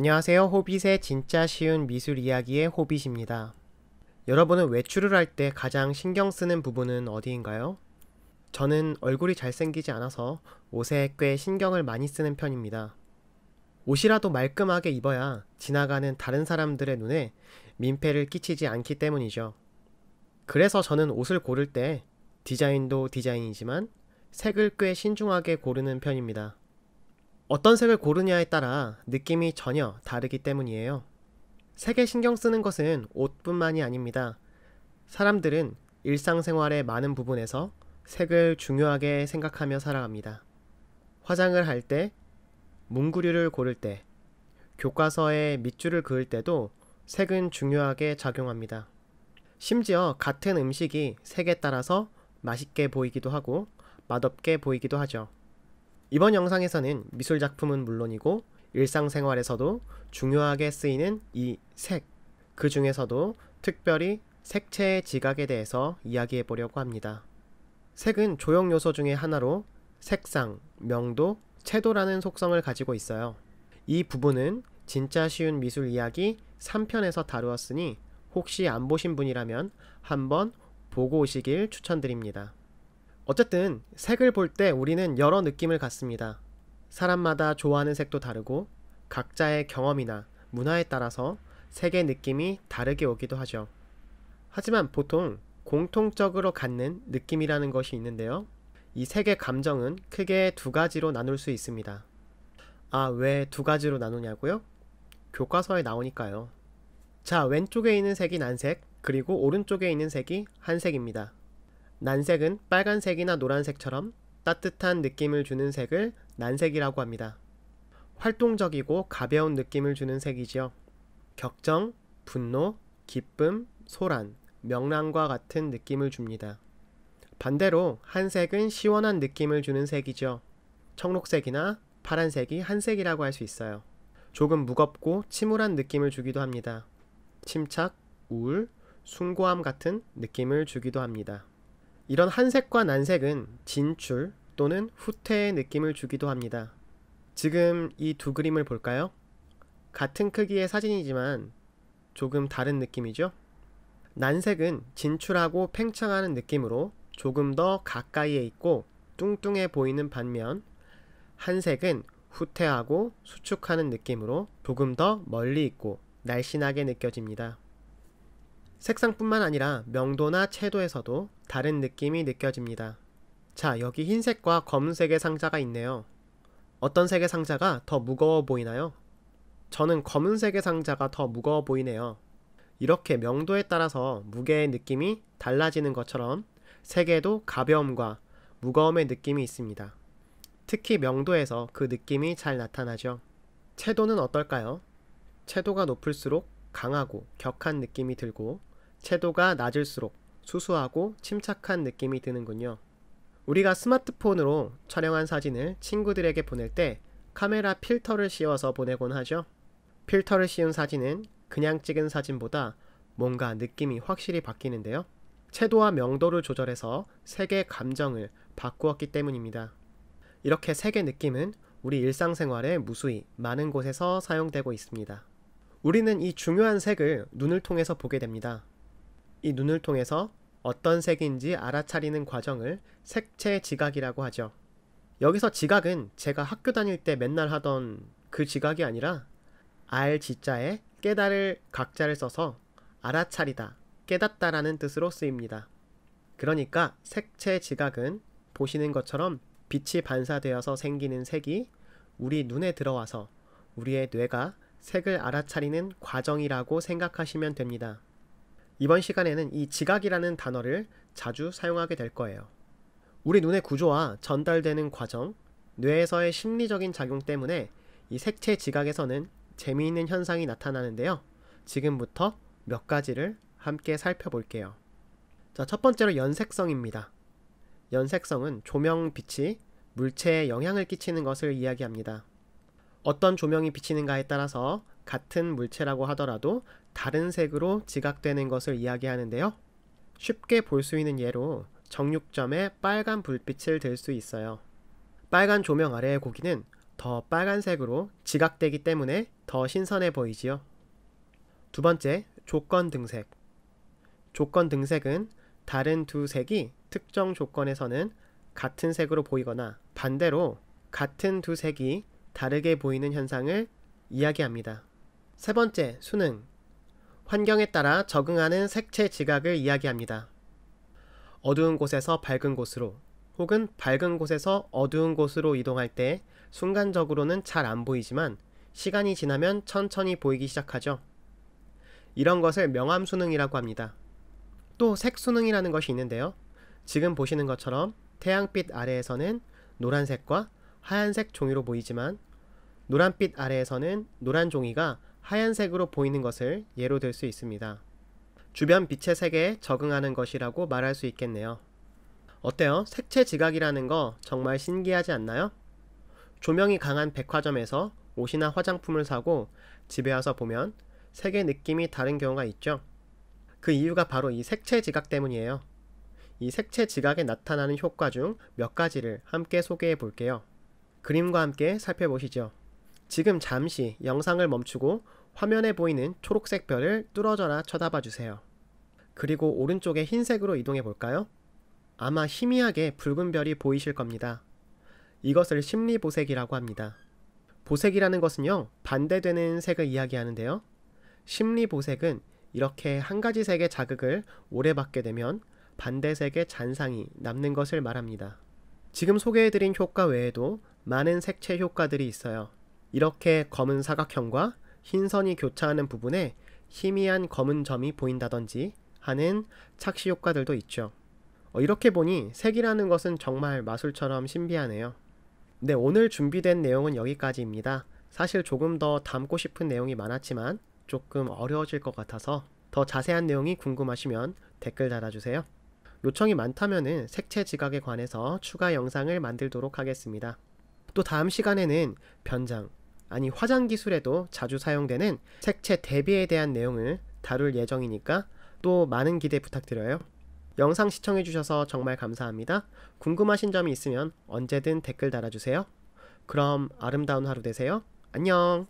안녕하세요. 호빗의 진짜 쉬운 미술 이야기의 호빗입니다. 여러분은 외출을 할 때 가장 신경 쓰는 부분은 어디인가요? 저는 얼굴이 잘생기지 않아서 옷에 꽤 신경을 많이 쓰는 편입니다. 옷이라도 말끔하게 입어야 지나가는 다른 사람들의 눈에 민폐를 끼치지 않기 때문이죠. 그래서 저는 옷을 고를 때 디자인도 디자인이지만 색을 꽤 신중하게 고르는 편입니다. 어떤 색을 고르냐에 따라 느낌이 전혀 다르기 때문이에요. 색에 신경 쓰는 것은 옷뿐만이 아닙니다. 사람들은 일상생활의 많은 부분에서 색을 중요하게 생각하며 살아갑니다. 화장을 할 때, 문구류를 고를 때, 교과서에 밑줄을 그을 때도 색은 중요하게 작용합니다. 심지어 같은 음식이 색에 따라서 맛있게 보이기도 하고 맛없게 보이기도 하죠. 이번 영상에서는 미술 작품은 물론이고 일상생활에서도 중요하게 쓰이는 이 색, 그 중에서도 특별히 색채의 지각에 대해서 이야기해 보려고 합니다. 색은 조형 요소 중의 하나로 색상, 명도, 채도라는 속성을 가지고 있어요. 이 부분은 진짜 쉬운 미술 이야기 3편에서 다루었으니 혹시 안 보신 분이라면 한번 보고 오시길 추천드립니다. 어쨌든 색을 볼 때 우리는 여러 느낌을 갖습니다. 사람마다 좋아하는 색도 다르고 각자의 경험이나 문화에 따라서 색의 느낌이 다르게 오기도 하죠. 하지만 보통 공통적으로 갖는 느낌이라는 것이 있는데요. 이 색의 감정은 크게 두 가지로 나눌 수 있습니다. 아, 왜 두 가지로 나누냐고요? 교과서에 나오니까요. 자, 왼쪽에 있는 색이 난색, 그리고 오른쪽에 있는 색이 한색입니다. 난색은 빨간색이나 노란색처럼 따뜻한 느낌을 주는 색을 난색이라고 합니다. 활동적이고 가벼운 느낌을 주는 색이지요. 격정, 분노, 기쁨, 소란, 명랑과 같은 느낌을 줍니다. 반대로 한색은 시원한 느낌을 주는 색이죠. 청록색이나 파란색이 한색이라고 할 수 있어요. 조금 무겁고 침울한 느낌을 주기도 합니다. 침착, 우울, 숭고함 같은 느낌을 주기도 합니다. 이런 한색과 난색은 진출 또는 후퇴의 느낌을 주기도 합니다. 지금 이 두 그림을 볼까요? 같은 크기의 사진이지만 조금 다른 느낌이죠? 난색은 진출하고 팽창하는 느낌으로 조금 더 가까이에 있고 뚱뚱해 보이는 반면 한색은 후퇴하고 수축하는 느낌으로 조금 더 멀리 있고 날씬하게 느껴집니다. 색상뿐만 아니라 명도나 채도에서도 다른 느낌이 느껴집니다. 자, 여기 흰색과 검은색의 상자가 있네요. 어떤 색의 상자가 더 무거워 보이나요? 저는 검은색의 상자가 더 무거워 보이네요. 이렇게 명도에 따라서 무게의 느낌이 달라지는 것처럼 색에도 가벼움과 무거움의 느낌이 있습니다. 특히 명도에서 그 느낌이 잘 나타나죠. 채도는 어떨까요? 채도가 높을수록 강하고 격한 느낌이 들고 채도가 낮을수록 수수하고 침착한 느낌이 드는군요. 우리가 스마트폰으로 촬영한 사진을 친구들에게 보낼 때 카메라 필터를 씌워서 보내곤 하죠. 필터를 씌운 사진은 그냥 찍은 사진보다 뭔가 느낌이 확실히 바뀌는데요. 채도와 명도를 조절해서 색의 감정을 바꾸었기 때문입니다. 이렇게 색의 느낌은 우리 일상생활에 무수히 많은 곳에서 사용되고 있습니다. 우리는 이 중요한 색을 눈을 통해서 보게 됩니다. 이 눈을 통해서 어떤 색인지 알아차리는 과정을 색채 지각이라고 하죠. 여기서 지각은 제가 학교 다닐 때 맨날 하던 그 지각이 아니라 알 지자에 깨달을 각자를 써서 알아차리다, 깨닫다라는 뜻으로 쓰입니다. 그러니까 색채 지각은 보시는 것처럼 빛이 반사되어서 생기는 색이 우리 눈에 들어와서 우리의 뇌가 색을 알아차리는 과정이라고 생각하시면 됩니다. 이번 시간에는 이 지각이라는 단어를 자주 사용하게 될 거예요. 우리 눈의 구조와 전달되는 과정, 뇌에서의 심리적인 작용 때문에 이 색채 지각에서는 재미있는 현상이 나타나는데요. 지금부터 몇 가지를 함께 살펴볼게요. 자, 첫 번째로 연색성입니다. 연색성은 조명 빛이 물체에 영향을 끼치는 것을 이야기합니다. 어떤 조명이 비치는가에 따라서 같은 물체라고 하더라도 다른 색으로 지각되는 것을 이야기하는데요. 쉽게 볼 수 있는 예로 정육점에 빨간 불빛을 들 수 있어요. 빨간 조명 아래의 고기는 더 빨간색으로 지각되기 때문에 더 신선해 보이지요. 두 번째, 조건 등색. 조건 등색은 다른 두 색이 특정 조건에서는 같은 색으로 보이거나 반대로 같은 두 색이 다르게 보이는 현상을 이야기합니다. 세 번째, 수능. 환경에 따라 적응하는 색채 지각을 이야기합니다. 어두운 곳에서 밝은 곳으로 혹은 밝은 곳에서 어두운 곳으로 이동할 때 순간적으로는 잘 안 보이지만 시간이 지나면 천천히 보이기 시작하죠. 이런 것을 명암수능이라고 합니다. 또 색수능이라는 것이 있는데요. 지금 보시는 것처럼 태양빛 아래에서는 노란색과 하얀색 종이로 보이지만 노란빛 아래에서는 노란 종이가 하얀색으로 보이는 것을 예로 들 수 있습니다. 주변 빛의 색에 적응하는 것이라고 말할 수 있겠네요. 어때요? 색채 지각이라는 거 정말 신기하지 않나요? 조명이 강한 백화점에서 옷이나 화장품을 사고 집에 와서 보면 색의 느낌이 다른 경우가 있죠. 그 이유가 바로 이 색채 지각 때문이에요. 이 색채 지각에 나타나는 효과 중 몇 가지를 함께 소개해 볼게요. 그림과 함께 살펴보시죠. 지금 잠시 영상을 멈추고 화면에 보이는 초록색 별을 뚫어져라 쳐다봐 주세요. 그리고 오른쪽에 흰색으로 이동해 볼까요? 아마 희미하게 붉은 별이 보이실 겁니다. 이것을 심리보색이라고 합니다. 보색이라는 것은요, 반대되는 색을 이야기하는데요. 심리보색은 이렇게 한 가지 색의 자극을 오래 받게 되면 반대색의 잔상이 남는 것을 말합니다. 지금 소개해드린 효과 외에도 많은 색채 효과들이 있어요. 이렇게 검은 사각형과 흰선이 교차하는 부분에 희미한 검은 점이 보인다든지 하는 착시 효과들도 있죠. 어, 이렇게 보니 색이라는 것은 정말 마술처럼 신비하네요. 네, 오늘 준비된 내용은 여기까지입니다. 사실 조금 더 담고 싶은 내용이 많았지만 조금 어려워질 것 같아서 더 자세한 내용이 궁금하시면 댓글 달아주세요. 요청이 많다면 색채 지각에 관해서 추가 영상을 만들도록 하겠습니다. 또 다음 시간에는 변장, 아니 화장 기술에도 자주 사용되는 색채 대비에 대한 내용을 다룰 예정이니까 또 많은 기대 부탁드려요. 영상 시청해주셔서 정말 감사합니다. 궁금하신 점이 있으면 언제든 댓글 달아주세요. 그럼 아름다운 하루 되세요. 안녕!